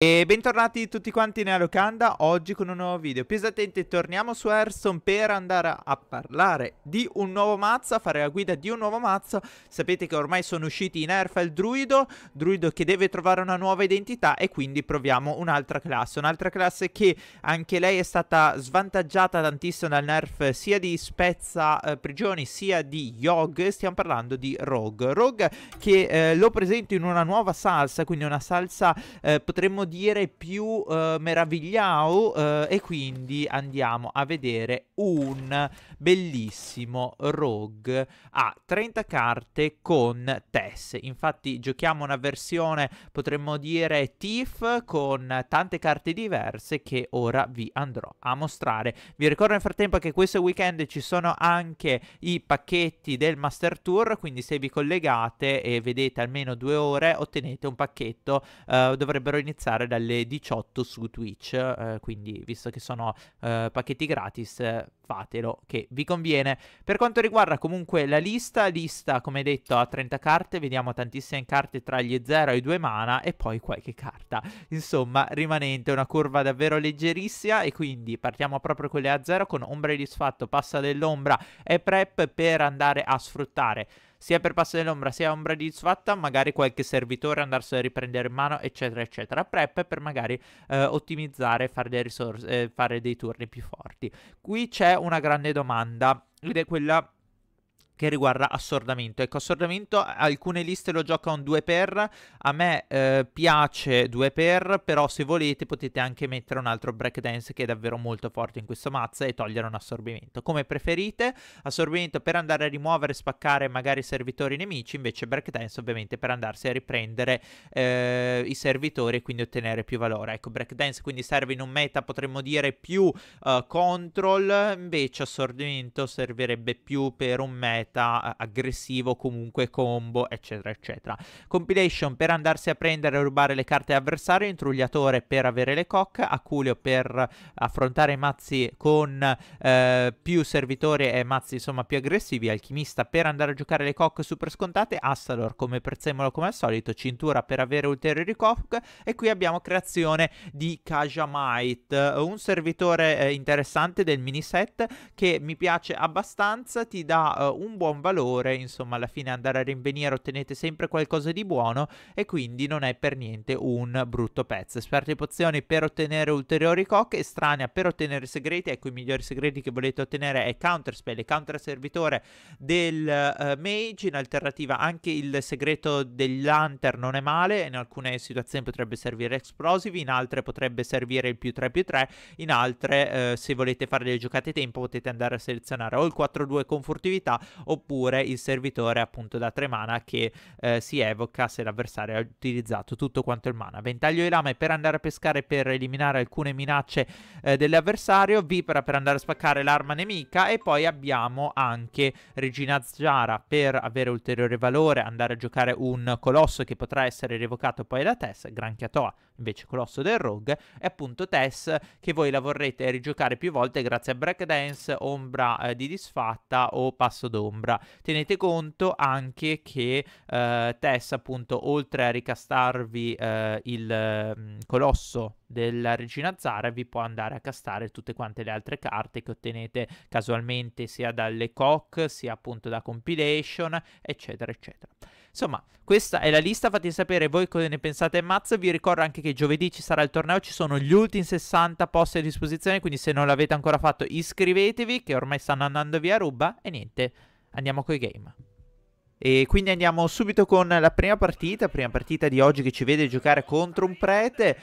E bentornati tutti quanti nella locanda, oggi con un nuovo video Più attenti, torniamo su Hearthstone per andare a parlare di un nuovo mazzo A fare la guida di un nuovo mazzo Sapete che ormai sono usciti in nerf il druido Druido che deve trovare una nuova identità E quindi proviamo un'altra classe Un'altra classe che anche lei è stata svantaggiata tantissimo dal nerf Sia di spezza eh, prigioni sia di yog Stiamo parlando di rogue Rogue che eh, lo presento in una nuova salsa Quindi una salsa eh, potremmo dire più eh, meravigliao eh, e quindi andiamo a vedere un bellissimo Rogue a 30 carte con Tess. Infatti giochiamo una versione, potremmo dire, Thief con tante carte diverse che ora vi andrò a mostrare. Vi ricordo nel frattempo che questo weekend ci sono anche i pacchetti del Master Tour, quindi se vi collegate e vedete almeno due ore ottenete un pacchetto, eh, dovrebbero iniziare dalle 18 su Twitch, eh, quindi visto che sono eh, pacchetti gratis fatelo che vi conviene. Per quanto riguarda comunque la lista, lista come detto a 30 carte, vediamo tantissime carte tra gli 0 e i 2 mana e poi qualche carta. Insomma, rimanente una curva davvero leggerissima e quindi partiamo proprio con le A0 con Ombra di Disfatto, Passa dell'Ombra e Prep per andare a sfruttare sia per passo dell'ombra sia ombra di disfatta, magari qualche servitore andarselo a riprendere in mano, eccetera, eccetera. Prep per magari eh, ottimizzare, fare eh, fare dei turni più forti. Qui c'è una grande domanda ed è quella che riguarda assordamento. Ecco, assordamento alcune liste lo gioca un 2 per, a me eh, piace 2 per, però se volete potete anche mettere un altro breakdance che è davvero molto forte in questo mazzo e togliere un assorbimento. Come preferite, assorbimento per andare a rimuovere e spaccare magari servitori nemici, invece breakdance ovviamente per andarsi a riprendere eh, i servitori e quindi ottenere più valore. Ecco, breakdance quindi serve in un meta potremmo dire più uh, control, invece assorbimento servirebbe più per un meta meta, aggressivo comunque combo, eccetera, eccetera. Compilation per andarsi a prendere e rubare le carte avversarie intrugliatore per avere le cock, aculeo per affrontare mazzi con eh, più servitori e mazzi insomma più aggressivi, alchimista per andare a giocare le cock super scontate, Astalor come prezzemolo come al solito, cintura per avere ulteriori cock e qui abbiamo creazione di Kajamite, un servitore eh, interessante del mini set che mi piace abbastanza, ti dà eh, un buon valore, insomma alla fine andare a rinvenire ottenete sempre qualcosa di buono e quindi non è per niente un brutto pezzo. Esperte pozioni per ottenere ulteriori cocche, estranea per ottenere segreti, ecco i migliori segreti che volete ottenere è Counterspell e Counter Servitore del uh, Mage, in alternativa anche il segreto dell'Hunter non è male, in alcune situazioni potrebbe servire Explosivi, in altre potrebbe servire il più 3 più 3, in altre uh, se volete fare delle giocate tempo potete andare a selezionare o il 4-2 con furtività oppure il servitore appunto da 3 mana che eh, si evoca se l'avversario ha utilizzato tutto quanto il mana. Ventaglio di lame per andare a pescare per eliminare alcune minacce eh, dell'avversario, vipera per andare a spaccare l'arma nemica e poi abbiamo anche Regina Zara per avere ulteriore valore, andare a giocare un colosso che potrà essere revocato poi da Tess, Granchiatoa invece colosso del Rogue e appunto Tess che voi la vorrete rigiocare più volte grazie a Breakdance, Ombra eh, di Disfatta o Passo d'Ombra ombra. Tenete conto anche che eh, Tess, appunto, oltre a ricastarvi eh, il mm, colosso della regina Zara, vi può andare a castare tutte quante le altre carte che ottenete casualmente sia dalle cock, sia appunto da compilation, eccetera, eccetera. Insomma, questa è la lista, fate sapere voi cosa ne pensate Mazz, vi ricordo anche che giovedì ci sarà il torneo, ci sono gli ultimi 60 posti a disposizione, quindi se non l'avete ancora fatto iscrivetevi che ormai stanno andando via ruba e niente andiamo coi game. E quindi andiamo subito con la prima partita, prima partita di oggi che ci vede giocare contro un prete.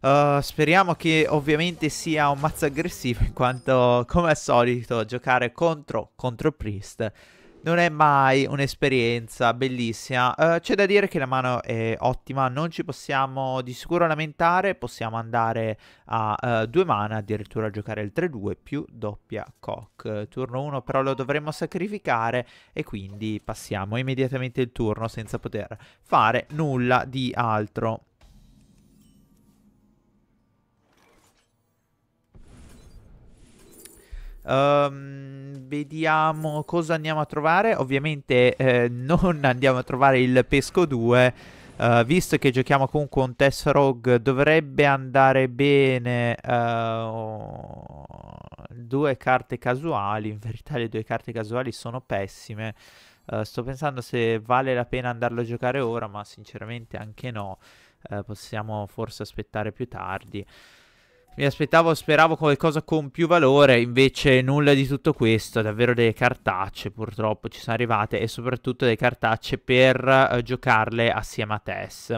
Uh, speriamo che ovviamente sia un mazzo aggressivo in quanto come al solito giocare contro, contro Priest non è mai un'esperienza bellissima. Uh, c'è da dire che la mano è ottima, non ci possiamo di sicuro lamentare, possiamo andare a uh, due mana, addirittura a giocare il 3-2 più doppia cock. Turno 1 però lo dovremmo sacrificare e quindi passiamo immediatamente il turno senza poter fare nulla di altro. Um, vediamo cosa andiamo a trovare. Ovviamente eh, non andiamo a trovare il Pesco 2. Uh, eh, visto che giochiamo comunque un test rogue dovrebbe andare bene uh, due carte casuali in verità le due carte casuali sono pessime uh, sto pensando se vale la pena andarlo a giocare ora ma sinceramente anche no possiamo forse aspettare più tardi mi aspettavo, speravo qualcosa con più valore, invece nulla di tutto questo, davvero delle cartacce purtroppo ci sono arrivate e soprattutto delle cartacce per uh, giocarle assieme a Tess.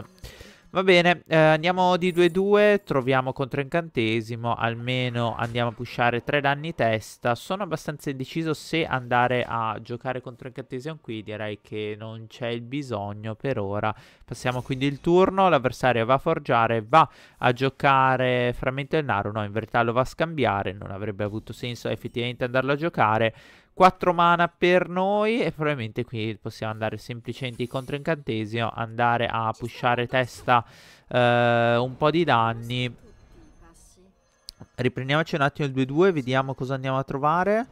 Va bene, eh, andiamo di 2-2, troviamo contro incantesimo, almeno andiamo a pushare 3 danni testa. Sono abbastanza indeciso se andare a giocare contro incantesimo qui, direi che non c'è il bisogno per ora. Passiamo quindi il turno, l'avversario va a forgiare, va a giocare frammento del Naru, no, in verità lo va a scambiare, non avrebbe avuto senso effettivamente andarlo a giocare. 4 mana per noi e probabilmente qui possiamo andare semplicemente contro incantesimo, andare a pushare testa eh, un po' di danni. Riprendiamoci un attimo il 2-2, vediamo cosa andiamo a trovare.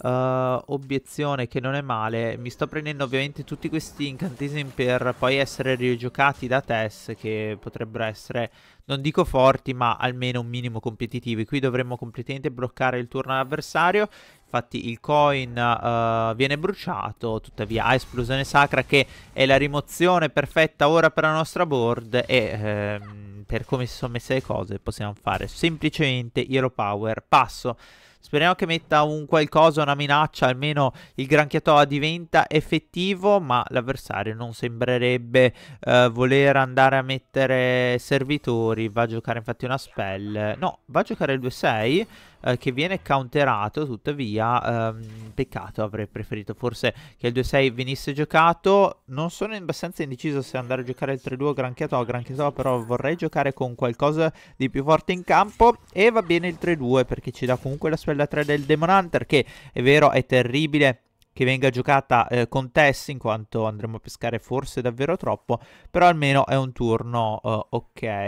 Uh, obiezione che non è male Mi sto prendendo ovviamente tutti questi incantesimi per poi essere rigiocati da Tess Che potrebbero essere, non dico forti ma almeno un minimo competitivi Qui dovremmo completamente bloccare il turno all'avversario Infatti il coin uh, viene bruciato, tuttavia ha esplosione sacra che è la rimozione perfetta ora per la nostra board e ehm, per come si sono messe le cose possiamo fare semplicemente Hero Power, passo. Speriamo che metta un qualcosa, una minaccia, almeno il granchiatoa diventa effettivo, ma l'avversario non sembrerebbe eh, voler andare a mettere servitori, va a giocare infatti una spell, no, va a giocare il 2-6, eh, che viene counterato tuttavia ehm, peccato avrei preferito forse che il 2-6 venisse giocato non sono abbastanza indeciso se andare a giocare il 3-2 o Granchiatoa Granchiatoa però vorrei giocare con qualcosa di più forte in campo e va bene il 3-2 perché ci dà comunque la spella 3 del Demon Hunter che è vero è terribile che venga giocata eh, con Tess in quanto andremo a pescare forse davvero troppo, però almeno è un turno eh,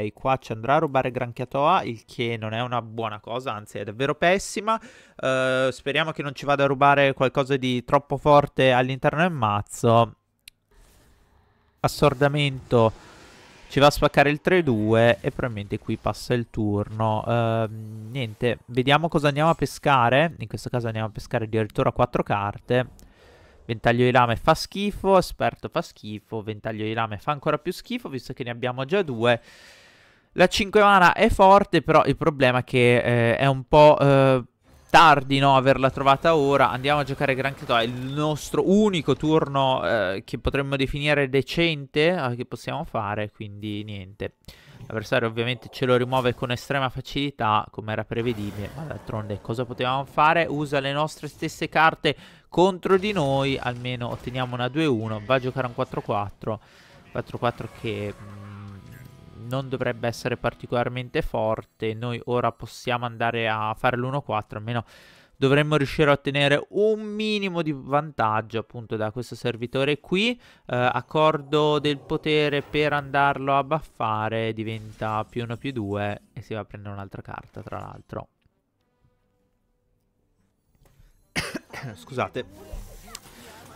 ok. Qua ci andrà a rubare Granchiatoa, il che non è una buona cosa, anzi è davvero pessima. Eh, speriamo che non ci vada a rubare qualcosa di troppo forte all'interno del mazzo. Assordamento ci va a spaccare il 3-2 e probabilmente qui passa il turno. Ehm, niente, vediamo cosa andiamo a pescare. In questo caso andiamo a pescare addirittura 4 carte. Ventaglio di lame fa schifo, esperto fa schifo, ventaglio di lame fa ancora più schifo visto che ne abbiamo già due. La 5 mana è forte, però il problema è che eh, è un po' eh, tardi no averla trovata ora andiamo a giocare Gran È il nostro unico turno eh, che potremmo definire decente eh, che possiamo fare quindi niente l'avversario ovviamente ce lo rimuove con estrema facilità come era prevedibile ma d'altronde cosa potevamo fare usa le nostre stesse carte contro di noi almeno otteniamo una 2-1 va a giocare un 4-4 4-4 che mh, mm, non dovrebbe essere particolarmente forte, noi ora possiamo andare a fare l'1-4, almeno dovremmo riuscire a ottenere un minimo di vantaggio appunto da questo servitore qui eh, accordo del potere per andarlo a baffare diventa più 1 più 2 e si va a prendere un'altra carta tra l'altro scusate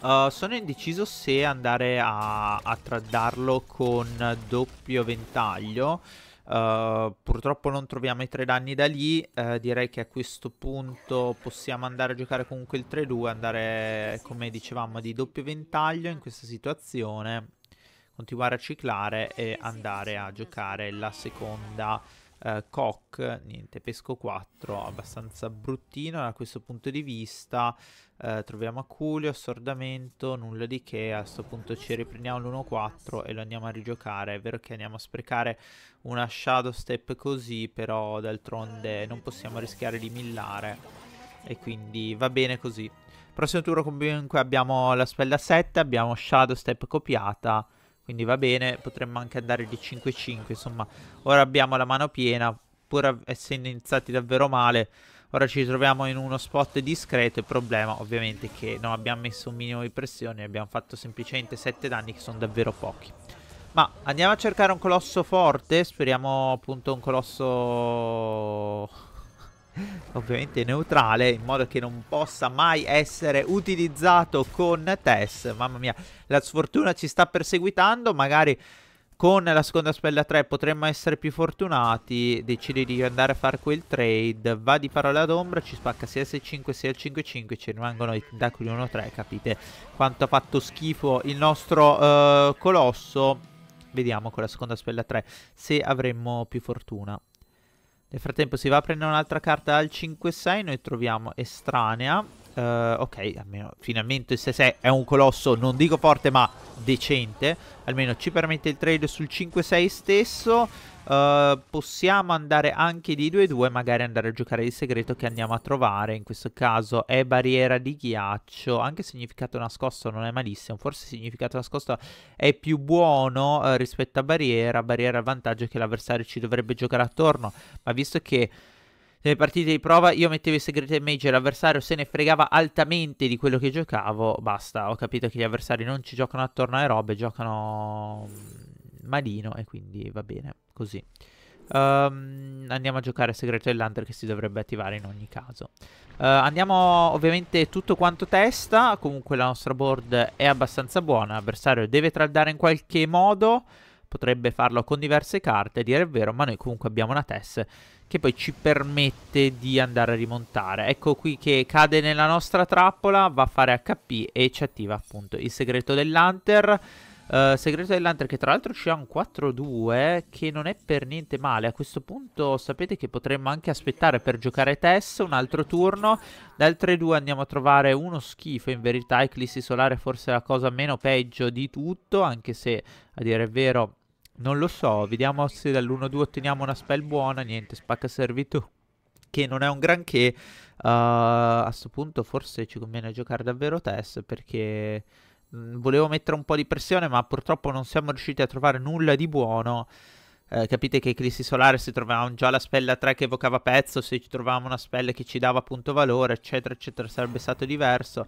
eh, sono indeciso se andare a, a tradarlo con doppio ventaglio. Uh, purtroppo non troviamo i tre danni da lì. Uh, direi che a questo punto possiamo andare a giocare comunque il 3-2. Andare, come dicevamo, di doppio ventaglio in questa situazione. Continuare a ciclare e andare a giocare la seconda Uh, eh, Koch, niente, pesco 4, abbastanza bruttino da questo punto di vista. Uh, troviamo Aculio, assordamento, nulla di che. A questo punto ci riprendiamo l'1-4 e lo andiamo a rigiocare. È vero che andiamo a sprecare una shadow step così, però d'altronde non possiamo rischiare di millare. E quindi va bene così. Prossimo turno comunque abbiamo la spella 7, abbiamo shadow step copiata quindi va bene, potremmo anche andare di 5-5, insomma. Ora abbiamo la mano piena, pur essendo iniziati davvero male. Ora ci troviamo in uno spot discreto, il problema ovviamente è che non abbiamo messo un minimo di pressione, abbiamo fatto semplicemente 7 danni che sono davvero pochi. Ma andiamo a cercare un colosso forte, speriamo appunto un colosso ovviamente neutrale in modo che non possa mai essere utilizzato con Tess. Mamma mia, la sfortuna ci sta perseguitando, magari con la seconda spella 3 potremmo essere più fortunati, decide di andare a fare quel trade, va di parola d'ombra, ci spacca sia il 6-5 sia il 5-5, ci rimangono i tentacoli 1-3, capite quanto ha fatto schifo il nostro uh, colosso. Vediamo con la seconda spella 3 se avremmo più fortuna. Nel frattempo si va a prendere un'altra carta al 5-6, noi troviamo Estranea Uh, ok, almeno finalmente 6-6 è un colosso, non dico forte ma decente Almeno ci permette il trade sul 5-6 stesso uh, Possiamo andare anche di 2-2, magari andare a giocare il segreto che andiamo a trovare In questo caso è barriera di ghiaccio, anche significato nascosto non è malissimo Forse significato nascosto è più buono uh, rispetto a barriera Barriera il vantaggio che l'avversario ci dovrebbe giocare attorno Ma visto che nelle partite di prova io mettevo i segreti mage e l'avversario se ne fregava altamente di quello che giocavo, basta, ho capito che gli avversari non ci giocano attorno alle robe, giocano mm, malino e quindi va bene così. Um, andiamo a giocare a Segreto dell'Hunter che si dovrebbe attivare in ogni caso. Uh, andiamo ovviamente tutto quanto testa, comunque la nostra board è abbastanza buona, l'avversario deve traldare in qualche modo, potrebbe farlo con diverse carte, dire il vero, ma noi comunque abbiamo una Tess che poi ci permette di andare a rimontare. Ecco qui che cade nella nostra trappola, va a fare HP e ci attiva appunto il segreto dell'Hunter. Uh, segreto dell'Hunter che tra l'altro ci ha un 4-2 che non è per niente male. A questo punto sapete che potremmo anche aspettare per giocare Tess un altro turno. Dal 3-2 andiamo a trovare uno schifo in verità. Eclissi solare forse è la cosa meno peggio di tutto anche se a dire il vero non lo so, vediamo se dall'1-2 otteniamo una spell buona, niente, spacca servitù. Che non è un granché. Uh, a questo punto forse ci conviene giocare davvero Tess perché mm, volevo mettere un po' di pressione, ma purtroppo non siamo riusciti a trovare nulla di buono. Eh, capite che Eclissi Solare se trovavamo già la spella 3 che evocava pezzo, se ci trovavamo una spella che ci dava appunto valore, eccetera, eccetera, sarebbe stato diverso. A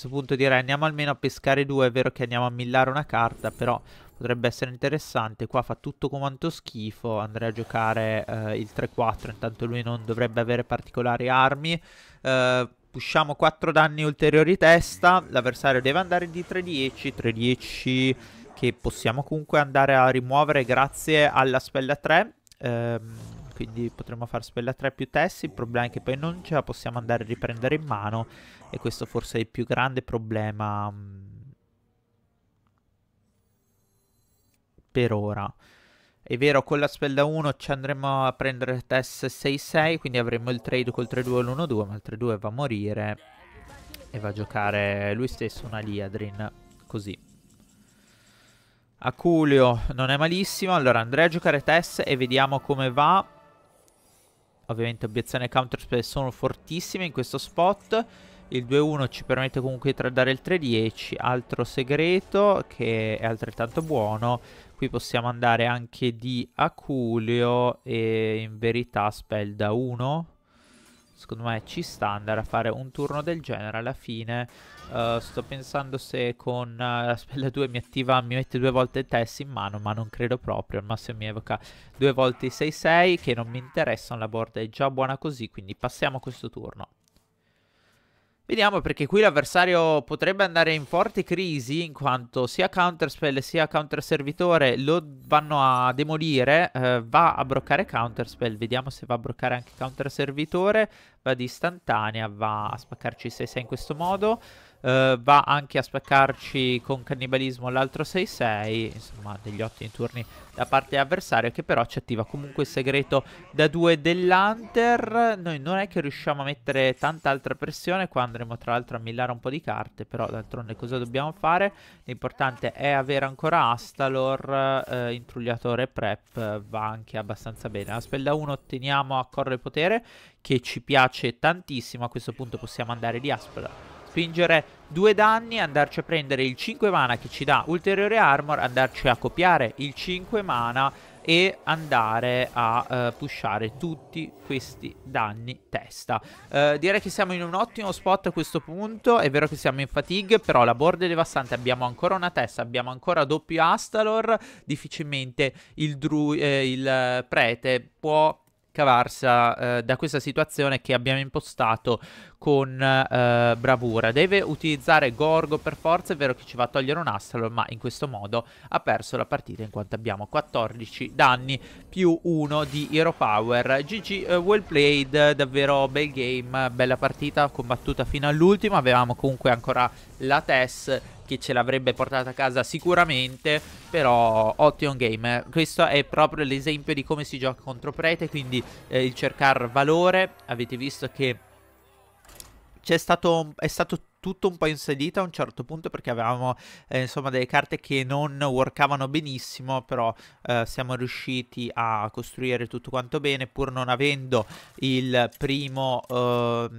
questo punto direi andiamo almeno a pescare due, è vero che andiamo a millare una carta, però potrebbe essere interessante. Qua fa tutto quanto schifo, andrei a giocare eh, il 3-4, intanto lui non dovrebbe avere particolari armi. Eh, pushiamo 4 danni ulteriori testa, l'avversario deve andare di 3-10, 3-10 che possiamo comunque andare a rimuovere grazie alla spella 3. Ehm, quindi potremmo fare spella 3 più testi, il problema è che poi non ce la possiamo andare a riprendere in mano e questo forse è il più grande problema mm, per ora. È vero, con la spell da 1 ci andremo a prendere test 6-6, quindi avremo il trade col 3-2 e l'1-2, ma il 3-2 va a morire e va a giocare lui stesso una Liadrin, così. Aculio non è malissimo, allora andrei a giocare Tess e vediamo come va. Ovviamente obiezione e counter spell sono fortissime in questo spot. Il 2-1 ci permette comunque di tradare il 3-10, altro segreto che è altrettanto buono. Qui possiamo andare anche di Aculio e in verità spell da 1. Secondo me ci sta andare a fare un turno del genere alla fine. Uh, sto pensando se con uh, la spella 2 mi attiva, mi mette due volte il Tess in mano, ma non credo proprio. Al massimo mi evoca due volte i 6-6 che non mi interessano, la board è già buona così, quindi passiamo a questo turno. Vediamo perché qui l'avversario potrebbe andare in forte crisi in quanto sia Counterspell sia Counterservitore lo vanno a demolire, eh, va a bloccare Counterspell, vediamo se va a bloccare anche Counterservitore, va di istantanea, va a spaccarci 6-6 in questo modo, Uh, va anche a spaccarci con cannibalismo l'altro 6-6, insomma degli ottimi turni da parte avversario che però ci attiva comunque il segreto da 2 dell'Hunter, noi non è che riusciamo a mettere tanta altra pressione, qua andremo tra l'altro a millare un po' di carte, però d'altronde cosa dobbiamo fare? L'importante è avere ancora Astalor, eh, intrugliatore prep, va anche abbastanza bene, la spell da 1 otteniamo a correre potere che ci piace tantissimo, a questo punto possiamo andare di Astalor spingere due danni, andarci a prendere il 5 mana che ci dà ulteriore armor, andarci a copiare il 5 mana e andare a uh, pushare tutti questi danni testa. Uh, direi che siamo in un ottimo spot a questo punto, è vero che siamo in fatigue, però la board è devastante, abbiamo ancora una testa, abbiamo ancora doppio Astalor, difficilmente il, eh, il eh, prete può cavarsa eh, da questa situazione che abbiamo impostato con eh, bravura. Deve utilizzare Gorgo per forza, è vero che ci va a togliere un Astalor, ma in questo modo ha perso la partita in quanto abbiamo 14 danni più 1 di Hero Power. GG, eh, well played, davvero bel game, bella partita, combattuta fino all'ultimo, avevamo comunque ancora la Tess che ce l'avrebbe portata a casa sicuramente, però ottimo game. Questo è proprio l'esempio di come si gioca contro Prete, quindi eh, il cercare valore, avete visto che c'è stato, è stato tutto un po' in salita a un certo punto perché avevamo eh, insomma delle carte che non workavano benissimo però eh, siamo riusciti a costruire tutto quanto bene pur non avendo il primo eh,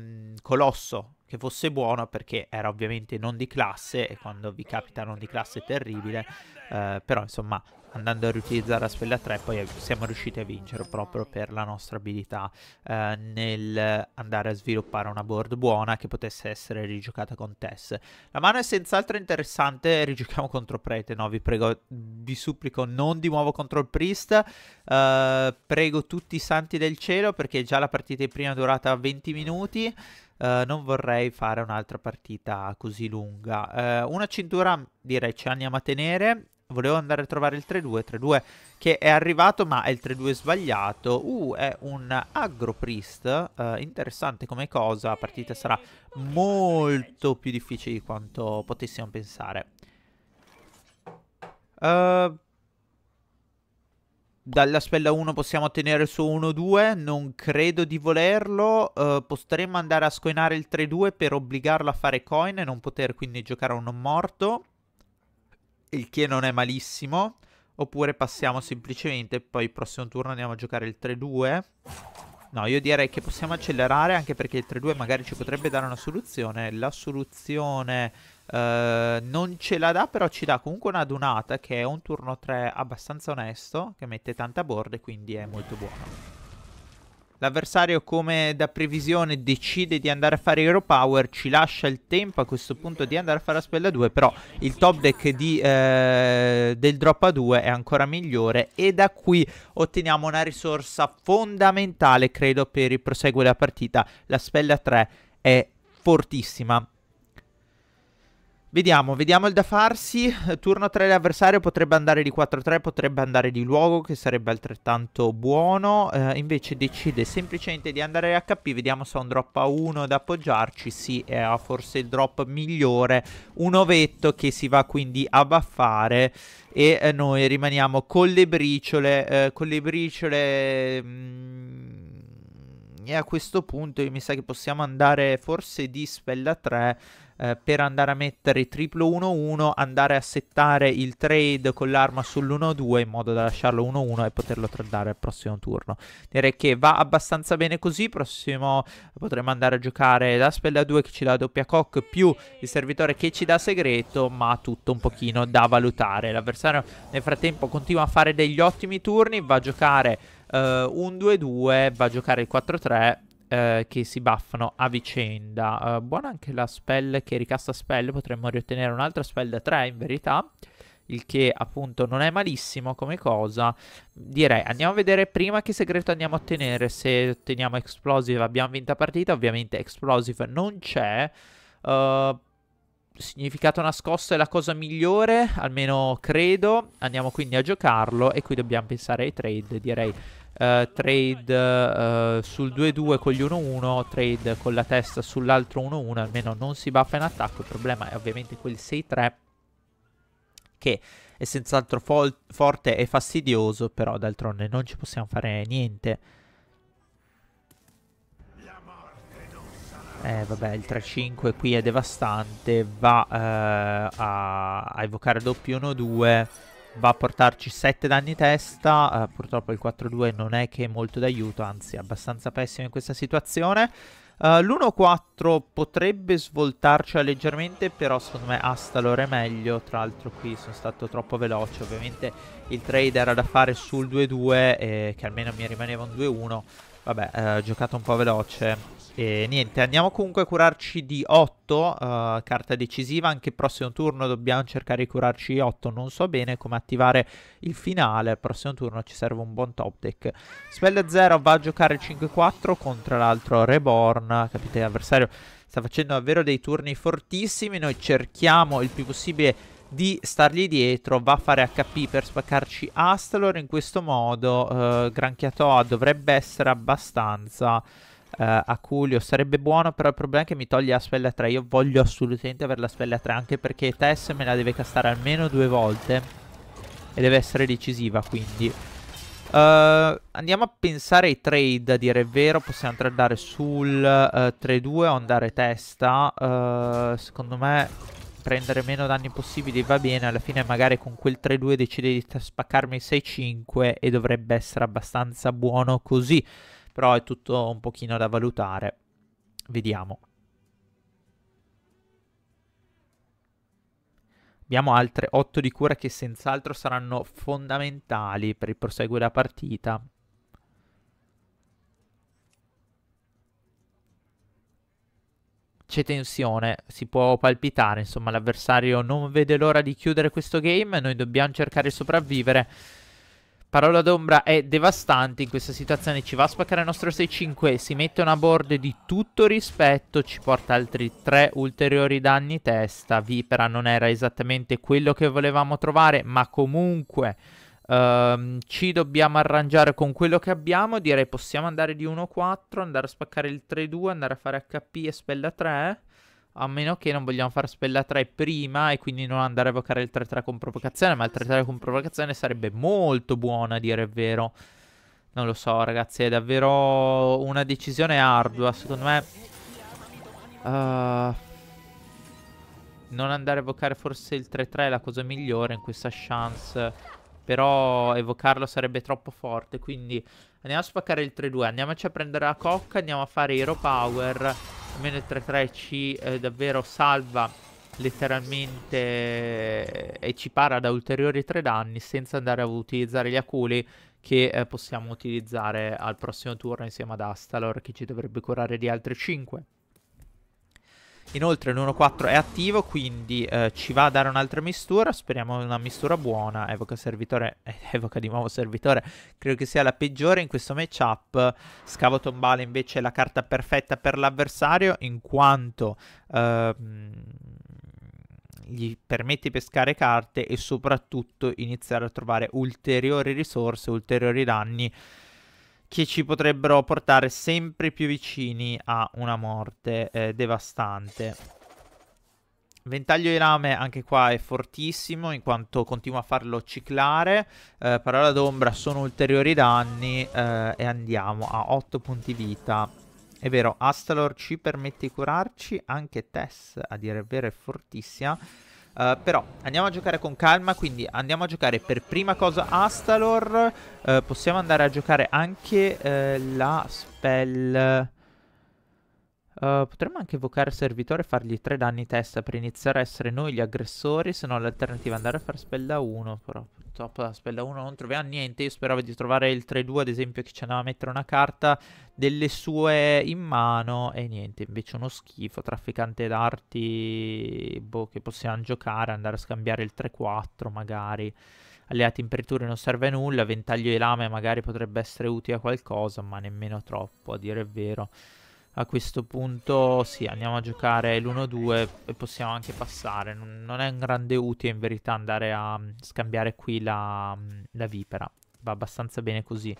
colosso che fosse buono perché era ovviamente non di classe e quando vi capita non di classe è terribile, eh, però insomma andando a riutilizzare la spella 3 poi siamo riusciti a vincere proprio per la nostra abilità eh, nel andare a sviluppare una board buona che potesse essere rigiocata con Tess. La mano è senz'altro interessante, rigiochiamo contro Prete, no? Vi prego, vi supplico non di nuovo contro il Priest, eh, prego tutti i santi del cielo perché già la partita è prima durata 20 minuti, eh, non vorrei fare un'altra partita così lunga. Eh, una cintura direi ce andiamo a tenere. Volevo andare a trovare il 3-2, 3-2 che è arrivato ma è il 3-2 sbagliato. Uh, è un agro priest, eh, interessante come cosa, la partita sarà molto più difficile di quanto potessimo pensare. Uh, dalla spella 1 possiamo tenere su 1-2, non credo di volerlo, uh, potremmo andare a scoinare il 3-2 per obbligarlo a fare coin e non poter quindi giocare a un non morto, il che non è malissimo, oppure passiamo semplicemente, poi il prossimo turno andiamo a giocare il 3-2, no io direi che possiamo accelerare anche perché il 3-2 magari ci potrebbe dare una soluzione, la soluzione eh, non ce la dà, però ci dà comunque una dunata che è un turno 3 abbastanza onesto, che mette tanta board e quindi è molto buono. L'avversario, come da previsione, decide di andare a fare Hero Power, ci lascia il tempo a questo punto di andare a fare la spella 2, però il top deck di, eh, del drop a 2 è ancora migliore e da qui otteniamo una risorsa fondamentale, credo, per il proseguo della partita. La spella 3 è fortissima Vediamo, vediamo il da farsi. Turno 3 l'avversario potrebbe andare di 4-3, potrebbe andare di luogo, che sarebbe altrettanto buono. Eh, invece decide semplicemente di andare HP. Vediamo se ha un drop a 1 da appoggiarci. Sì, eh, ha forse il drop migliore. Un ovetto che si va quindi a baffare. E eh, noi rimaniamo con le briciole. Eh, con le briciole... Mh, mm, e a questo punto mi sa che possiamo andare forse di spella 3 eh, per andare a mettere triplo 1-1 andare a settare il trade con l'arma sull'1-2 in modo da lasciarlo 1-1 e poterlo tradare al prossimo turno. Direi che va abbastanza bene così, prossimo potremo andare a giocare la spella 2 che ci dà doppia cock più il servitore che ci dà segreto, ma tutto un pochino da valutare. L'avversario nel frattempo continua a fare degli ottimi turni, va a giocare Uh, un 2-2, va a giocare il 4-3, eh, che si buffano a vicenda. Eh, buona anche la spell che ricasta spell, potremmo riottenere un'altra spell da 3 in verità il che appunto non è malissimo come cosa. Direi andiamo a vedere prima che segreto andiamo a ottenere. Se otteniamo Explosive abbiamo vinta partita, ovviamente Explosive non c'è. Uh, significato nascosto è la cosa migliore, almeno credo. Andiamo quindi a giocarlo e qui dobbiamo pensare ai trade, direi Uh, trade uh, sul 2-2 con gli 1-1, trade con la testa sull'altro 1-1, almeno non si baffa in attacco, il problema è ovviamente quel 6-3 che è senz'altro forte e fastidioso, però d'altronde non ci possiamo fare niente. Eh vabbè, il 3-5 qui è devastante, va uh, a, a evocare doppio 1-2 va a portarci 7 danni testa, eh, purtroppo il 4-2 non è che molto d'aiuto, anzi è abbastanza pessimo in questa situazione. Uh, eh, L'1-4 potrebbe svoltarci leggermente, però secondo me Astalor è meglio, tra l'altro qui sono stato troppo veloce, ovviamente il trade era da fare sul 2-2, eh, che almeno mi rimaneva un 2-1, vabbè, eh, giocato un po' veloce, e niente, andiamo comunque a curarci di 8, uh, eh, carta decisiva, anche il prossimo turno dobbiamo cercare di curarci di 8, non so bene come attivare il finale, al prossimo turno ci serve un buon top deck. Spell 0 va a giocare 5-4 contro l'altro Reborn, capite l'avversario sta facendo davvero dei turni fortissimi, noi cerchiamo il più possibile di stargli dietro, va a fare HP per spaccarci Astalor, in questo modo uh, Granchiatoa dovrebbe essere abbastanza... Eh, a Culio sarebbe buono però il problema è che mi toglie la spella 3 io voglio assolutamente avere la spella 3 anche perché Tess me la deve castare almeno due volte e deve essere decisiva quindi Uh, andiamo a pensare ai trade, a dire il vero, possiamo tradare sul uh, eh, 3-2 o andare testa. Uh, secondo me prendere meno danni possibili va bene, alla fine magari con quel 3-2 decide di spaccarmi il 6-5 e dovrebbe essere abbastanza buono così però è tutto un pochino da valutare. Vediamo. Abbiamo altre 8 di cura che senz'altro saranno fondamentali per il proseguo della partita. C'è tensione, si può palpitare, insomma l'avversario non vede l'ora di chiudere questo game, noi dobbiamo cercare di sopravvivere Parola d'ombra è devastante in questa situazione, ci va a spaccare il nostro 6-5, si mette una board di tutto rispetto, ci porta altri 3 ulteriori danni testa, Vipera non era esattamente quello che volevamo trovare, ma comunque ehm, ci dobbiamo arrangiare con quello che abbiamo, direi possiamo andare di 1-4, andare a spaccare il 3-2, andare a fare HP e spella 3, a meno che non vogliamo far spella 3 prima e quindi non andare a evocare il 3-3 con provocazione. Ma il 3-3 con provocazione sarebbe molto buona, a dire il vero. Non lo so, ragazzi, è davvero una decisione ardua. Secondo me... Uh, non andare a evocare forse il 3-3 è la cosa migliore in questa chance. Però evocarlo sarebbe troppo forte, quindi... Andiamo a spaccare il 3-2, andiamoci a prendere la cocca, andiamo a fare Hero Power meno 3-3 ci eh, davvero salva letteralmente eh, e ci para da ulteriori 3 danni senza andare a utilizzare gli aculi che eh, possiamo utilizzare al prossimo turno insieme ad Astalor che ci dovrebbe curare di altri 5. Inoltre l'1-4 è attivo, quindi eh, ci va a dare un'altra mistura, speriamo una mistura buona, evoca servitore, eh, evoca di nuovo servitore, credo che sia la peggiore in questo matchup, scavo tombale invece è la carta perfetta per l'avversario in quanto eh, gli permette di pescare carte e soprattutto iniziare a trovare ulteriori risorse, ulteriori danni che ci potrebbero portare sempre più vicini a una morte eh, devastante. Ventaglio di rame anche qua è fortissimo in quanto continua a farlo ciclare, eh, parola d'ombra sono ulteriori danni eh, e andiamo a 8 punti vita. È vero, Astalor ci permette di curarci, anche Tess a dire il vero è fortissima, Uh, però andiamo a giocare con calma, quindi andiamo a giocare per prima cosa Astalor. Uh, possiamo andare a giocare anche uh, la spell... Uh, potremmo anche evocare il servitore e fargli tre danni testa per iniziare a essere noi gli aggressori, se no l'alternativa è andare a fare spella 1, però purtroppo la spella 1 non troviamo niente, io speravo di trovare il 3-2 ad esempio che ci andava a mettere una carta delle sue in mano e niente, invece uno schifo, trafficante d'arti, boh, che possiamo giocare, andare a scambiare il 3-4 magari. Alleati imperatori non serve a nulla, ventaglio di lame magari potrebbe essere utile a qualcosa, ma nemmeno troppo, a dire il vero a questo punto sì, andiamo a giocare l'1-2 e possiamo anche passare. Non è un grande utile in verità andare a mm, scambiare qui la, mm, la vipera. Va abbastanza bene così.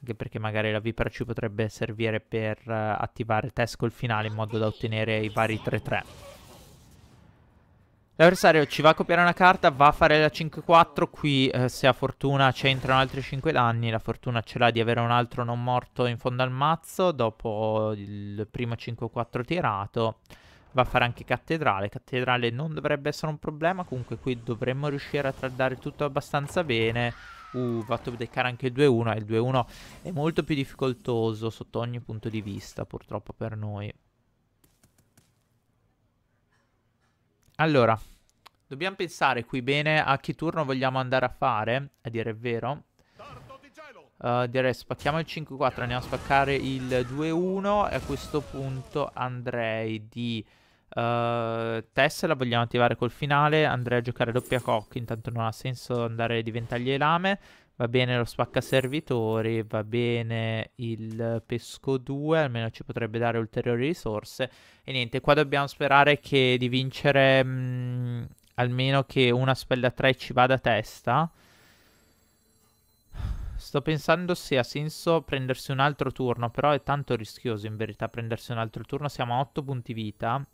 Anche perché magari la vipera ci potrebbe servire per eh, attivare Tesco il finale in modo da ottenere i vari 3-3. L'avversario ci va a copiare una carta, va a fare la 5-4, qui eh, se ha fortuna c'entrano altri 5 danni, la fortuna ce l'ha di avere un altro non morto in fondo al mazzo, dopo il primo 5-4 tirato va a fare anche cattedrale, cattedrale non dovrebbe essere un problema, comunque qui dovremmo riuscire a tradare tutto abbastanza bene, uh, va a deccare anche il 2-1, e il 2-1 è molto più difficoltoso sotto ogni punto di vista purtroppo per noi. Allora, dobbiamo pensare qui bene a che turno vogliamo andare a fare, a dire il vero. Uh, direi spacchiamo il 5-4, andiamo a spaccare il 2-1 e a questo punto andrei di... Uh, eh, Tesla vogliamo attivare col finale Andrei a giocare doppia cocca, Intanto non ha senso andare di ventaglie e lame Va bene lo spacca servitori, va bene il pesco 2, almeno ci potrebbe dare ulteriori risorse. E niente, qua dobbiamo sperare che di vincere mh, mm, almeno che una spella 3 ci vada a testa. Sto pensando se ha senso prendersi un altro turno, però è tanto rischioso in verità prendersi un altro turno. Siamo a 8 punti vita.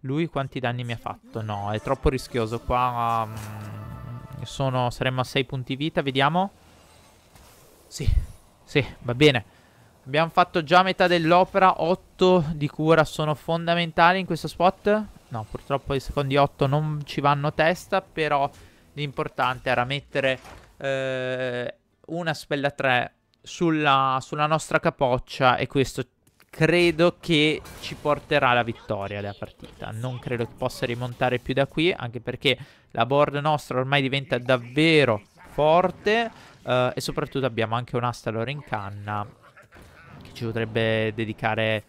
Lui quanti danni mi ha fatto? No, è troppo rischioso qua... Um che sono... Saremmo a 6 punti vita, vediamo. Sì, sì, va bene. Abbiamo fatto già metà dell'opera, 8 di cura sono fondamentali in questo spot. No, purtroppo i secondi 8 non ci vanno testa, però l'importante era mettere eh, una spella 3 sulla, sulla nostra capoccia e questo credo che ci porterà alla vittoria della partita. Non credo che possa rimontare più da qui, anche perché la board nostra ormai diventa davvero forte uh, e soprattutto abbiamo anche un loro in canna che ci potrebbe dedicare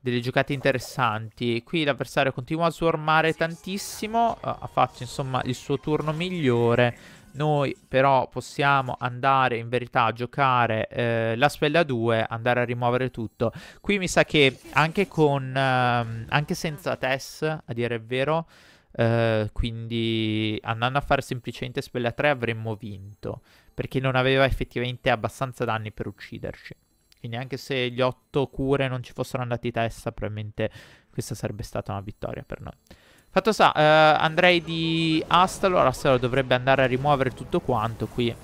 delle giocate interessanti. Qui l'avversario continua a swarmare tantissimo, uh, ha fatto insomma il suo turno migliore. Noi però possiamo andare in verità a giocare eh, la spella 2, andare a rimuovere tutto. Qui mi sa che anche con, ehm, anche senza Tess, a dire il vero, eh, quindi andando a fare semplicemente spelle a 3 avremmo vinto, perché non aveva effettivamente abbastanza danni per ucciderci. Quindi anche se gli 8 cure non ci fossero andati testa, probabilmente questa sarebbe stata una vittoria per noi. Fatto sta, uh, andrei di Astalo, Astalo dovrebbe andare a rimuovere tutto quanto qui.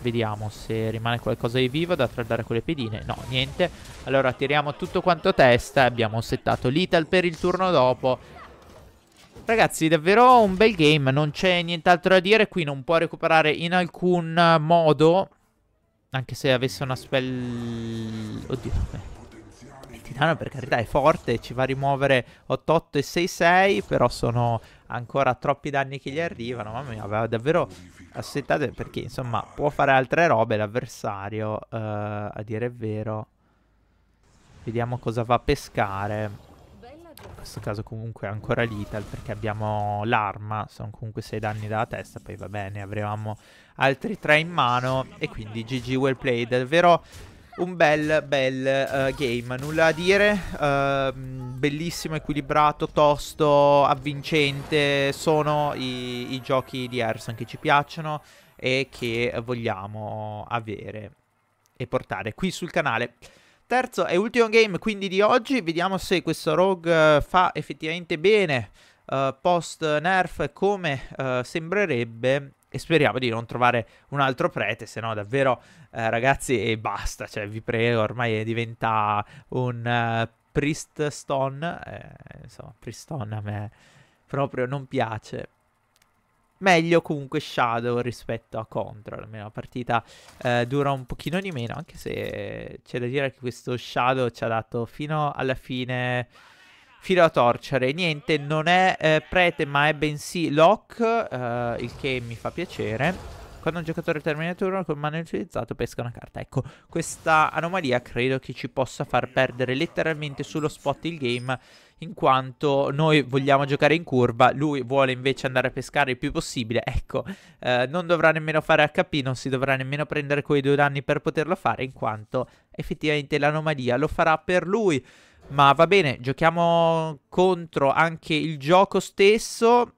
Vediamo se rimane qualcosa di vivo da tradare con le pedine. No, niente. Allora tiriamo tutto quanto a testa e abbiamo settato l'Ital per il turno dopo Ragazzi, davvero un bel game, non c'è nient'altro da dire, qui non può recuperare in alcun modo, anche se avesse una spell... Oddio, vabbè. Eh, il titano per carità è forte, ci va a rimuovere 8-8 e 6-6, però sono ancora troppi danni che gli arrivano, mamma mia, aveva davvero assettato, perché insomma può fare altre robe l'avversario, uh, a dire il vero. Vediamo cosa va a pescare in questo caso comunque ancora lethal perché abbiamo l'arma, sono comunque 6 danni dalla testa, poi va bene, avevamo altri 3 in mano e quindi GG well played, davvero un bel bel uh, game, nulla da dire, uh, bellissimo, equilibrato, tosto, avvincente, sono i, i giochi di Erson che ci piacciono e che vogliamo avere e portare qui sul canale terzo e ultimo game quindi di oggi. Vediamo se questo Rogue eh, fa effettivamente bene uh, post nerf come uh, sembrerebbe. E speriamo di non trovare un altro prete, se no davvero eh, ragazzi e basta, cioè vi prego, ormai diventa un uh, Priest Stone, eh, insomma Priest Stone a me proprio non piace meglio comunque Shadow rispetto a Control. Almeno la partita eh, dura un pochino di meno, anche se c'è da dire che questo Shadow ci ha dato fino alla fine filo a torcere. Niente, non è eh, prete ma è bensì Locke, eh, il che mi fa piacere. Quando un giocatore termina il turno con mano utilizzato pesca una carta. Ecco, questa anomalia credo che ci possa far perdere letteralmente sullo spot il game in quanto noi vogliamo giocare in curva, lui vuole invece andare a pescare il più possibile, ecco, eh, non dovrà nemmeno fare HP, non si dovrà nemmeno prendere quei due danni per poterlo fare, in quanto effettivamente l'anomalia lo farà per lui. Ma va bene, giochiamo contro anche il gioco stesso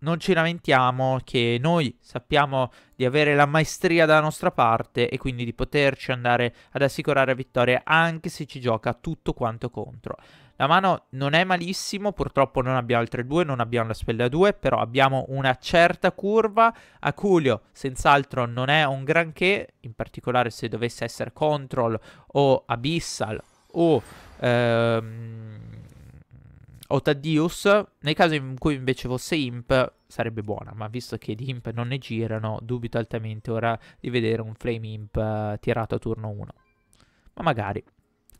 non ci lamentiamo che noi sappiamo di avere la maestria dalla nostra parte e quindi di poterci andare ad assicurare vittoria anche se ci gioca tutto quanto contro. La mano non è malissimo, purtroppo non abbiamo altre due, non abbiamo la spella 2, però abbiamo una certa curva. Aculio senz'altro non è un granché, in particolare se dovesse essere Control o Abyssal o... Ehm o Taddius. Nel caso in cui invece fosse Imp sarebbe buona, ma visto che di Imp non ne girano, dubito altamente ora di vedere un Flame Imp eh, tirato a turno 1. Ma magari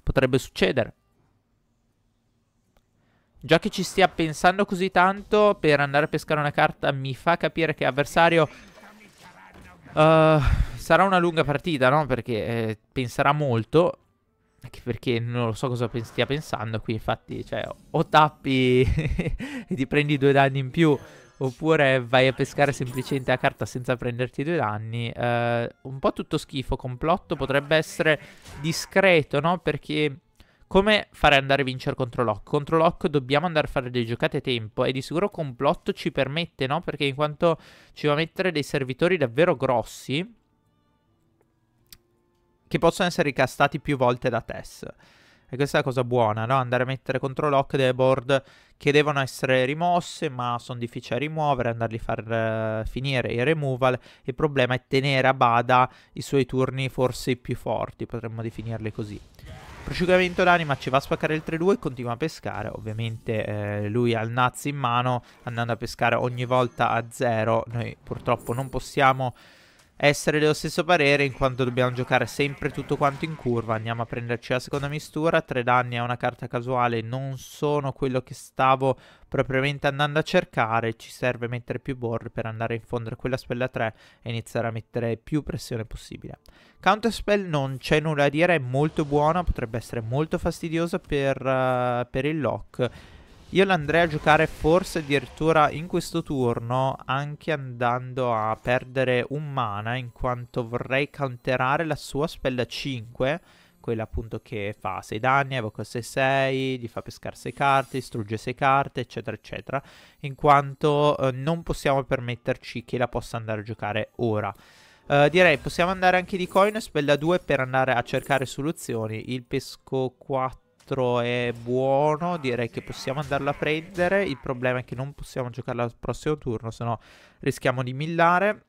potrebbe succedere. Già che ci stia pensando così tanto per andare a pescare una carta mi fa capire che avversario uh, sarà una lunga partita, no? Perché eh, penserà molto anche perché non lo so cosa stia pensando qui, infatti, cioè, o tappi e ti prendi due danni in più, oppure vai a pescare semplicemente la carta senza prenderti due danni. Eh, un po' tutto schifo, complotto, potrebbe essere discreto, no? Perché come fare andare a vincere contro Locke? Contro Locke dobbiamo andare a fare delle giocate tempo e di sicuro complotto ci permette, no? Perché in quanto ci va a mettere dei servitori davvero grossi che possono essere ricastati più volte da Tess. E questa è la cosa buona, no? Andare a mettere contro lock delle board che devono essere rimosse, ma sono difficili a rimuovere, andarli a far uh, finire i removal. Il problema è tenere a bada i suoi turni forse più forti, potremmo definirli così. Prosciugamento d'anima ci va a spaccare il 3-2 e continua a pescare. Ovviamente eh, lui ha il Nazi in mano, andando a pescare ogni volta a 0. Noi purtroppo non possiamo essere dello stesso parere in quanto dobbiamo giocare sempre tutto quanto in curva. Andiamo a prenderci la seconda mistura, tre danni a una carta casuale non sono quello che stavo propriamente andando a cercare, ci serve mettere più borre per andare a infondere quella spell a 3 e iniziare a mettere più pressione possibile. Counter spell non c'è nulla da dire, è molto buona, potrebbe essere molto fastidiosa per, uh, per il lock io l'andrei a giocare forse addirittura in questo turno anche andando a perdere un mana in quanto vorrei counterare la sua spella 5 quella appunto che fa 6 danni, evoca 6-6, gli fa pescare 6 carte, distrugge 6 carte, eccetera, eccetera, in quanto eh, non possiamo permetterci che la possa andare a giocare ora. Eh, direi possiamo andare anche di coin spella 2 per andare a cercare soluzioni. Il pesco 4 nostro è buono, direi che possiamo andarla a prendere, il problema è che non possiamo giocarla al prossimo turno, se no rischiamo di millare.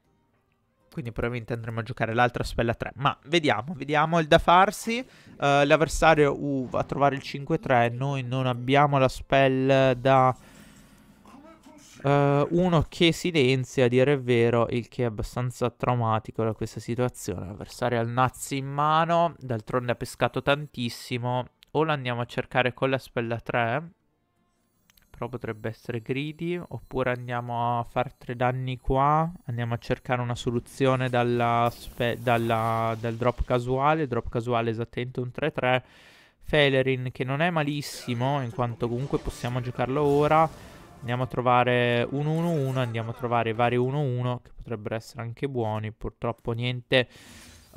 Quindi probabilmente andremo a giocare l'altra spella 3. Ma vediamo, vediamo il da farsi. Uh, l'avversario uh, va a trovare il 5-3. Noi non abbiamo la spell da... Uh, uno che silenzia, a dire il vero, il che è abbastanza traumatico da questa situazione. L'avversario ha il Nazi in mano, d'altronde ha pescato tantissimo o la andiamo a cercare con la spella 3 però potrebbe essere greedy oppure andiamo a far tre danni qua andiamo a cercare una soluzione dalla dalla, dal drop casuale drop casuale esattamente un 3-3 Felerin che non è malissimo in quanto comunque possiamo giocarlo ora andiamo a trovare un 1-1 andiamo a trovare vari 1-1 che potrebbero essere anche buoni purtroppo niente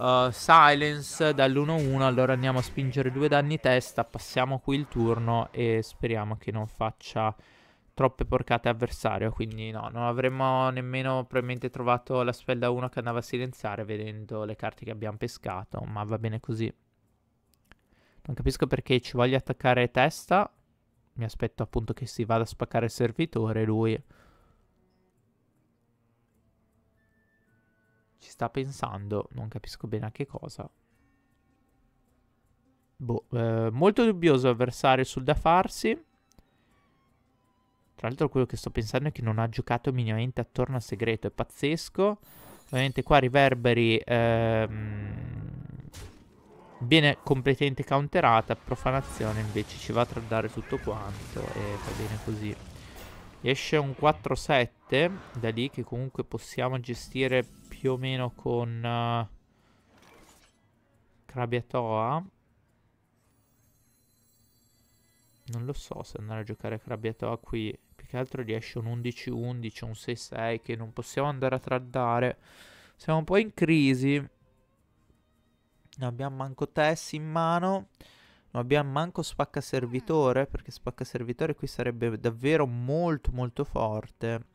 uh, Silence dall'1-1 Allora andiamo a spingere due danni testa Passiamo qui il turno E speriamo che non faccia troppe porcate avversario Quindi no, non avremmo nemmeno probabilmente trovato la spell da 1 che andava a silenziare Vedendo le carte che abbiamo pescato Ma va bene così Non capisco perché ci voglia attaccare testa Mi aspetto appunto che si vada a spaccare il servitore Lui Ci sta pensando, non capisco bene a che cosa. Boh, eh, molto dubbioso avversario sul da farsi. Tra l'altro quello che sto pensando è che non ha giocato minimamente attorno a segreto, è pazzesco. Ovviamente qua riverberi ehm, viene completamente counterata, profanazione invece ci va a tradare tutto quanto e va bene così. Esce un 4-7 da lì che comunque possiamo gestire più o meno con uh, Krabiatoa. Non lo so se andare a giocare a Krabiatoa qui. Più che altro riesce un 11-11, un 6-6 che non possiamo andare a traddare. Siamo un po' in crisi. Non abbiamo manco Tess in mano. Non abbiamo manco spacca servitore, mm. perché spacca servitore qui sarebbe davvero molto molto forte.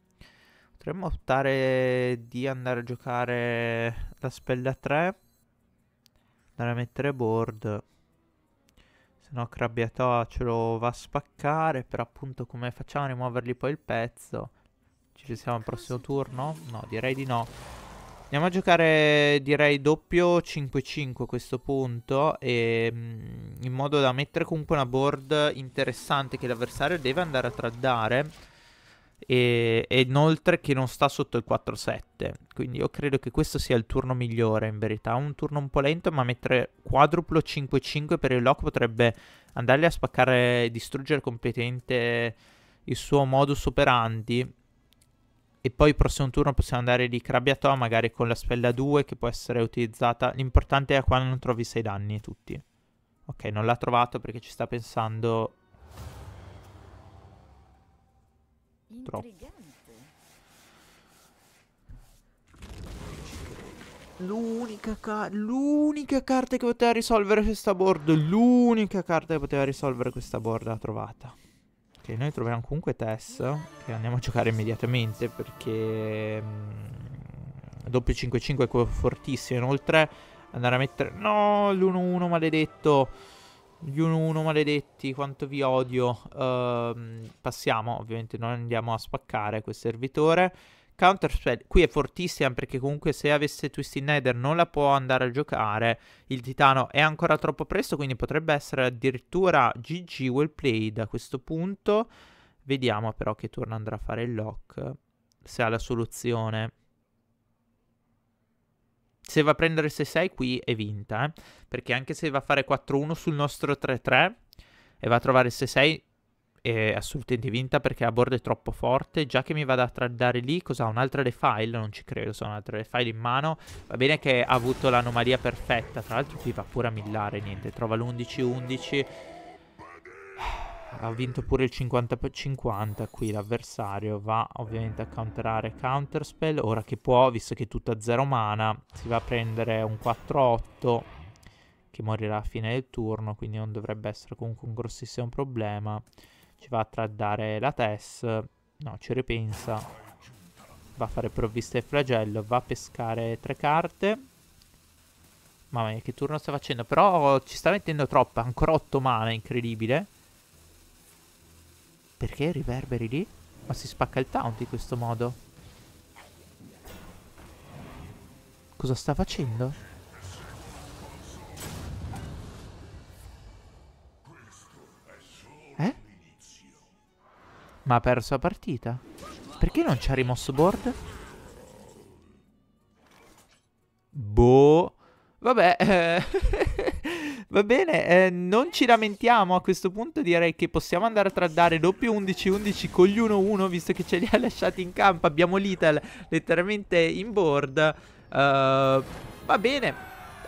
Potremmo optare di andare a giocare la spella 3. Andare a mettere board. Se no Crabbiatoa ce lo va a spaccare. Però appunto come facciamo a rimuovergli poi il pezzo? Ci risiamo al prossimo turno? No, direi di no. Andiamo a giocare direi doppio 5-5 a questo punto e, mm, In modo da mettere comunque una board interessante che l'avversario deve andare a traddare e, e, inoltre che non sta sotto il 4-7. Quindi io credo che questo sia il turno migliore in verità. Un turno un po' lento, ma mettere quadruplo 5-5 per il lock potrebbe andargli a spaccare e distruggere competente il suo modus operandi. E poi il prossimo turno possiamo andare di Krabiatoa, magari con la spella 2 che può essere utilizzata. L'importante è quando non trovi 6 danni tutti. Ok, non l'ha trovato perché ci sta pensando Troppo. L'unica, ca l'unica carta che poteva risolvere questa board, l'unica carta che poteva risolvere questa board la trovata. Ok, noi troviamo comunque Tess, che andiamo a giocare immediatamente perché... Mm, doppio 5-5 è fortissimo, inoltre andare a mettere... No, l'1-1 maledetto! Gli 1-1 maledetti, quanto vi odio. Uh, passiamo, ovviamente non andiamo a spaccare quel servitore. Counterspell, qui è fortissima perché comunque se avesse Twisted Nether non la può andare a giocare. Il titano è ancora troppo presto, quindi potrebbe essere addirittura GG well played a questo punto. Vediamo però che turno andrà a fare il lock, se ha la soluzione se va a prendere 6-6 qui è vinta, eh? perché anche se va a fare 4-1 sul nostro 3-3 e va a trovare 6-6 è assolutamente vinta perché la board è troppo forte, già che mi vada a tradare lì, cos'ha un'altra refile? Non ci credo, sono un'altra refile in mano, va bene che ha avuto l'anomalia perfetta, tra l'altro qui va pure a millare, niente, trova l'11-11 ha vinto pure il 50 per 50 qui l'avversario va ovviamente a counterare Counterspell ora che può visto che è tutta 0 mana si va a prendere un 4-8 che morirà a fine del turno quindi non dovrebbe essere comunque un grossissimo problema ci va a traddare la Tess no ci ripensa va a fare provviste e flagello va a pescare tre carte Mamma mia, che turno sta facendo. Però ci sta mettendo troppa. Ancora 8 mana, incredibile. Perché riverberi lì? Ma si spacca il taunt in questo modo. Cosa sta facendo? Eh? Ma ha perso la partita. Perché non ci ha rimosso board? Boh. Vabbè, eh, va bene, eh, non ci lamentiamo a questo punto, direi che possiamo andare a traddare doppio 11-11 con gli 1-1 visto che ce li ha lasciati in campo, abbiamo l'Ital letteralmente in board, uh, va bene,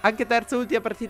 anche terza e ultima partita.